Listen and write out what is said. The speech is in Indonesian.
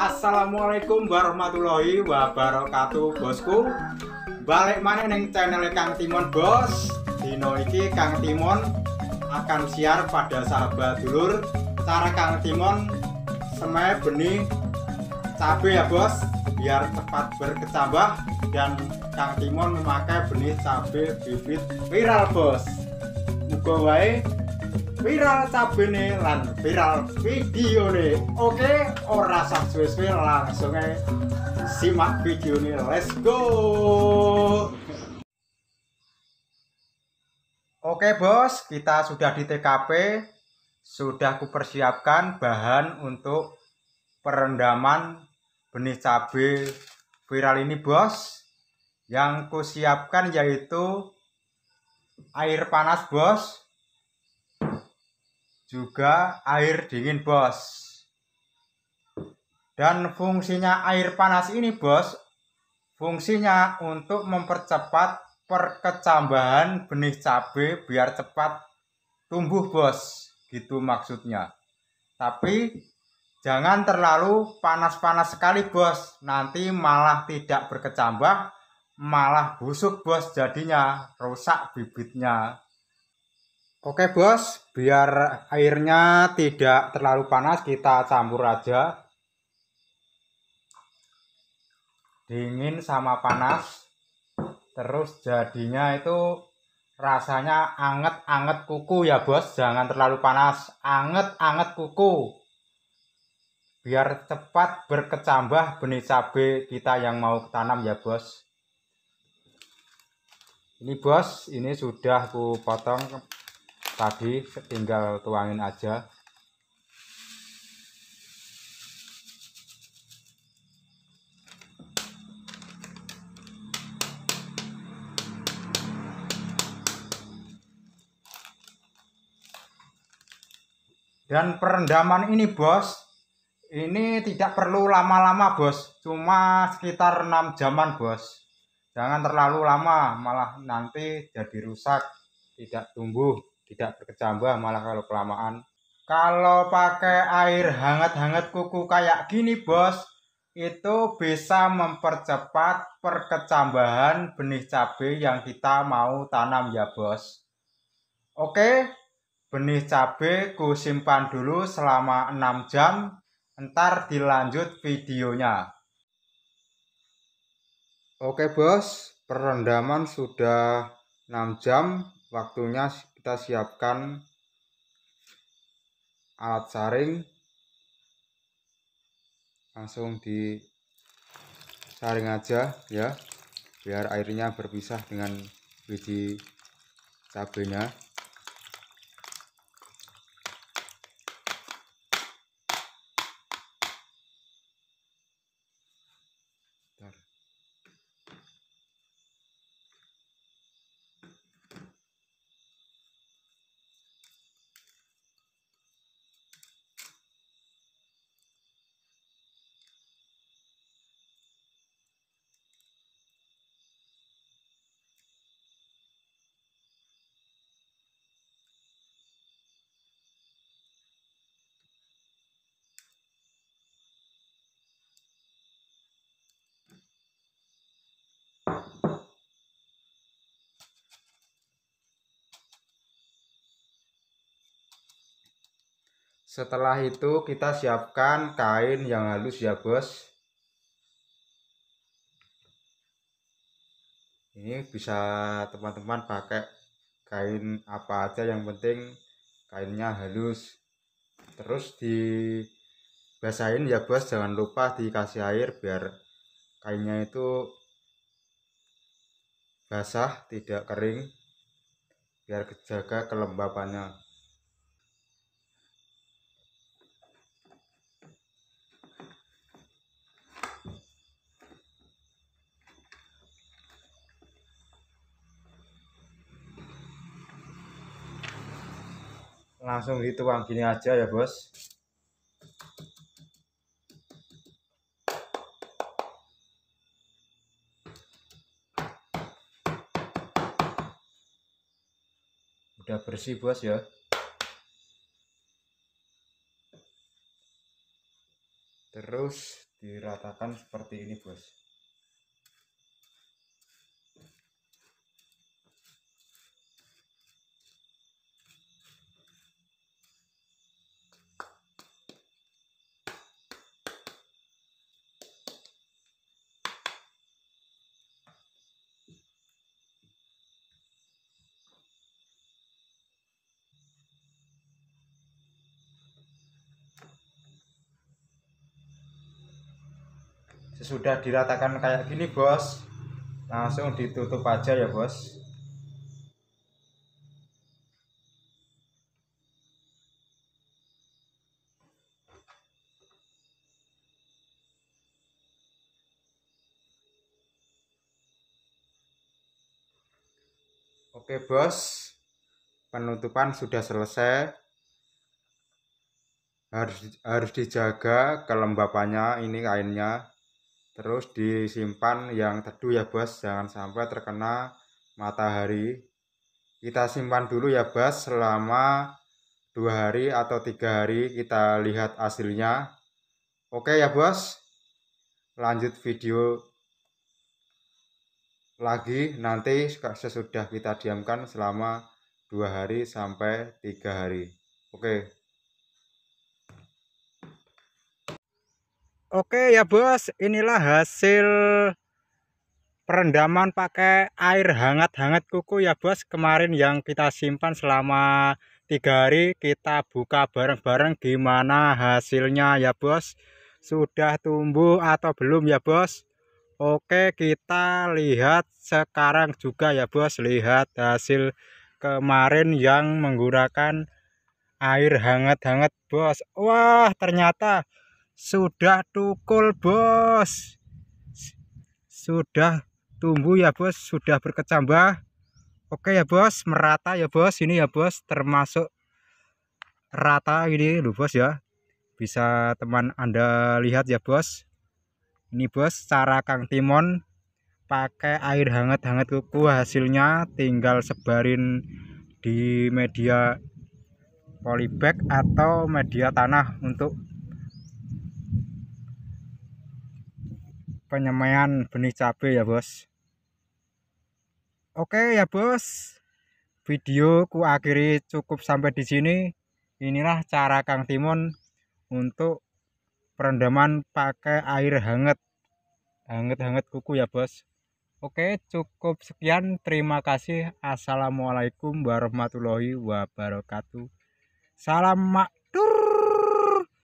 Assalamualaikum warahmatullahi wabarakatuh bosku balik mana neng channel Kang Timon bos Dino iki Kang Timon akan siar pada sahabat dulur cara Kang Timon semai benih cabai ya bos biar cepat berkecambah dan Kang Timon memakai benih cabai bibit viral bos mugo wae viral nih lan viral video nih oke ora sak langsung aja simak video nih let's go Oke bos, kita sudah di TKP, sudah kupersiapkan bahan untuk perendaman benih cabe viral ini bos. Yang kusiapkan yaitu air panas bos, juga air dingin bos. Dan fungsinya air panas ini bos, fungsinya untuk mempercepat perkecambahan benih cabai biar cepat tumbuh bos, gitu maksudnya. Tapi jangan terlalu panas-panas sekali bos, nanti malah tidak berkecambah, malah busuk bos jadinya, rusak bibitnya Oke bos, biar airnya tidak terlalu panas kita campur aja. Dingin sama panas. Terus jadinya itu rasanya anget-anget kuku ya bos. Jangan terlalu panas, anget-anget kuku. Biar cepat berkecambah benih cabai kita yang mau tanam ya bos. Ini bos, ini sudah aku potong tadi tinggal tuangin aja Dan perendaman ini bos, ini tidak perlu lama-lama bos, cuma sekitar 6 jaman bos. Jangan terlalu lama, malah nanti jadi rusak, tidak tumbuh tidak berkecambah malah kalau kelamaan kalau pakai air hangat-hangat kuku kayak gini bos itu bisa mempercepat perkecambahan benih cabai yang kita mau tanam ya bos oke benih cabai ku simpan dulu selama 6 jam ntar dilanjut videonya oke bos perendaman sudah 6 jam waktunya kita siapkan alat saring langsung di saring aja ya biar airnya berpisah dengan biji cabenya Setelah itu kita siapkan kain yang halus ya bos. Ini bisa teman-teman pakai kain apa aja yang penting kainnya halus. Terus dibasahin ya bos jangan lupa dikasih air biar kainnya itu basah tidak kering biar kejaga kelembapannya langsung dituang gini aja ya bos udah bersih bos ya terus diratakan seperti ini bos Sudah diratakan kayak gini bos langsung ditutup aja ya bos Oke bos, penutupan sudah selesai. Harus harus dijaga kelembapannya ini kainnya terus disimpan yang teduh ya bos jangan sampai terkena matahari kita simpan dulu ya bos selama dua hari atau tiga hari kita lihat hasilnya oke ya bos lanjut video lagi nanti sesudah kita diamkan selama dua hari sampai tiga hari oke Oke ya bos, inilah hasil perendaman pakai air hangat-hangat kuku ya bos. Kemarin yang kita simpan selama tiga hari kita buka bareng-bareng gimana hasilnya ya bos. Sudah tumbuh atau belum ya bos. Oke kita lihat sekarang juga ya bos. Lihat hasil kemarin yang menggunakan air hangat-hangat bos. Wah ternyata sudah tukul bos. Sudah tumbuh ya bos. Sudah berkecambah. Oke ya bos. Merata ya bos. Ini ya bos. Termasuk rata ini lu bos ya. Bisa teman Anda lihat ya bos. Ini bos cara Kang Timon pakai air hangat-hangat kuku hasilnya tinggal sebarin di media polybag atau media tanah untuk penyemaian benih cabe ya bos oke ya bos video ku akhiri cukup sampai di sini inilah cara Kang Timun untuk perendaman pakai air hangat hangat-hangat kuku ya bos Oke cukup sekian terima kasih Assalamualaikum warahmatullahi wabarakatuh Salam mak